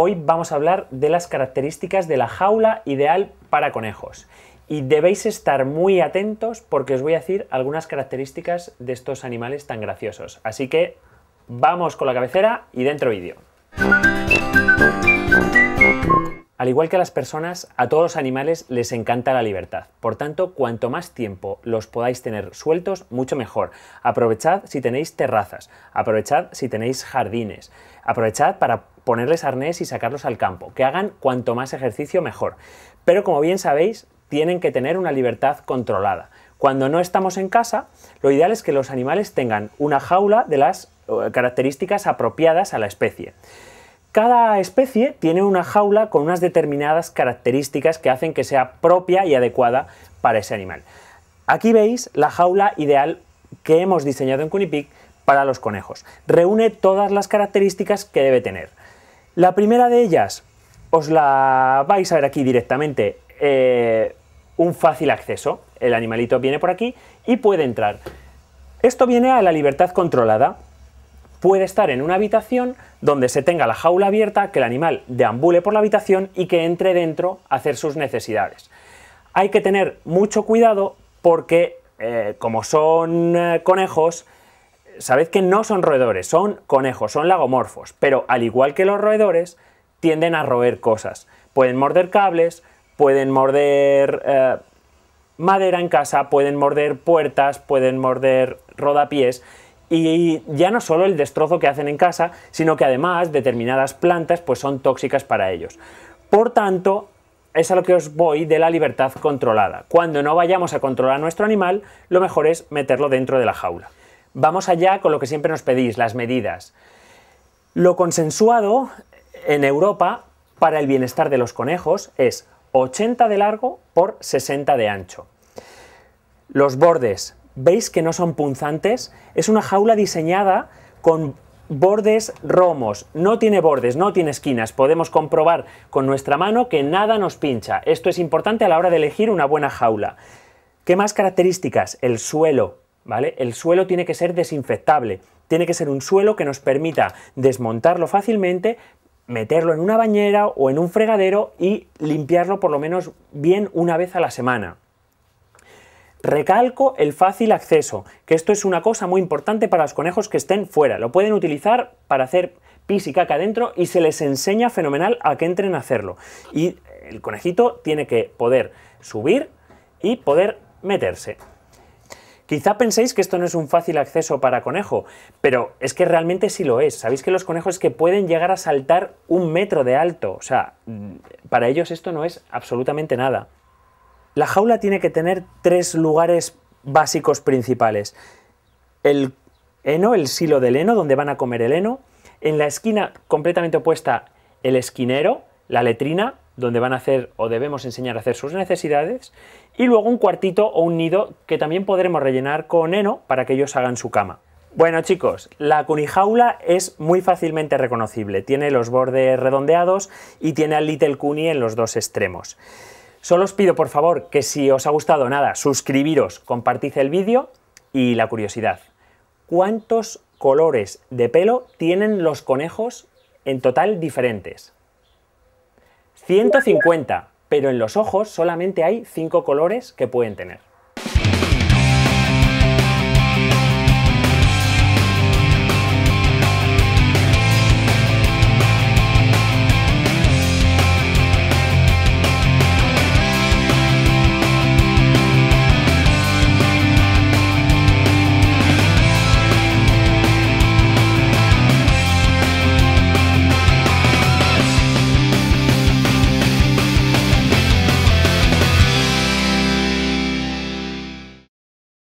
Hoy vamos a hablar de las características de la jaula ideal para conejos. Y debéis estar muy atentos porque os voy a decir algunas características de estos animales tan graciosos. Así que vamos con la cabecera y dentro vídeo. Al igual que a las personas, a todos los animales les encanta la libertad. Por tanto, cuanto más tiempo los podáis tener sueltos, mucho mejor. Aprovechad si tenéis terrazas, aprovechad si tenéis jardines, aprovechad para ponerles arnés y sacarlos al campo, que hagan cuanto más ejercicio mejor. Pero como bien sabéis, tienen que tener una libertad controlada. Cuando no estamos en casa, lo ideal es que los animales tengan una jaula de las eh, características apropiadas a la especie. Cada especie tiene una jaula con unas determinadas características que hacen que sea propia y adecuada para ese animal. Aquí veis la jaula ideal que hemos diseñado en cunipic para los conejos. Reúne todas las características que debe tener. La primera de ellas os la vais a ver aquí directamente. Eh, un fácil acceso. El animalito viene por aquí y puede entrar. Esto viene a la libertad controlada puede estar en una habitación donde se tenga la jaula abierta, que el animal deambule por la habitación y que entre dentro a hacer sus necesidades. Hay que tener mucho cuidado porque, eh, como son eh, conejos, sabed que no son roedores, son conejos, son lagomorfos, pero al igual que los roedores, tienden a roer cosas. Pueden morder cables, pueden morder eh, madera en casa, pueden morder puertas, pueden morder rodapiés y ya no solo el destrozo que hacen en casa, sino que además determinadas plantas pues son tóxicas para ellos. Por tanto, es a lo que os voy de la libertad controlada. Cuando no vayamos a controlar nuestro animal, lo mejor es meterlo dentro de la jaula. Vamos allá con lo que siempre nos pedís, las medidas. Lo consensuado en Europa para el bienestar de los conejos es 80 de largo por 60 de ancho. Los bordes veis que no son punzantes, es una jaula diseñada con bordes romos, no tiene bordes, no tiene esquinas, podemos comprobar con nuestra mano que nada nos pincha, esto es importante a la hora de elegir una buena jaula. ¿Qué más características? El suelo, ¿vale? El suelo tiene que ser desinfectable, tiene que ser un suelo que nos permita desmontarlo fácilmente, meterlo en una bañera o en un fregadero y limpiarlo por lo menos bien una vez a la semana. Recalco el fácil acceso, que esto es una cosa muy importante para los conejos que estén fuera. Lo pueden utilizar para hacer pis y caca adentro y se les enseña fenomenal a que entren a hacerlo. Y el conejito tiene que poder subir y poder meterse. Quizá penséis que esto no es un fácil acceso para conejo, pero es que realmente sí lo es. Sabéis que los conejos que pueden llegar a saltar un metro de alto, o sea, para ellos esto no es absolutamente nada. La jaula tiene que tener tres lugares básicos principales. El heno, el silo del heno, donde van a comer el heno. En la esquina completamente opuesta, el esquinero, la letrina, donde van a hacer o debemos enseñar a hacer sus necesidades, y luego un cuartito o un nido que también podremos rellenar con heno para que ellos hagan su cama. Bueno chicos, la cunijaula es muy fácilmente reconocible, tiene los bordes redondeados y tiene al little cuni en los dos extremos. Solo os pido por favor que si os ha gustado nada, suscribiros, compartid el vídeo y la curiosidad. ¿Cuántos colores de pelo tienen los conejos en total diferentes? 150, pero en los ojos solamente hay 5 colores que pueden tener.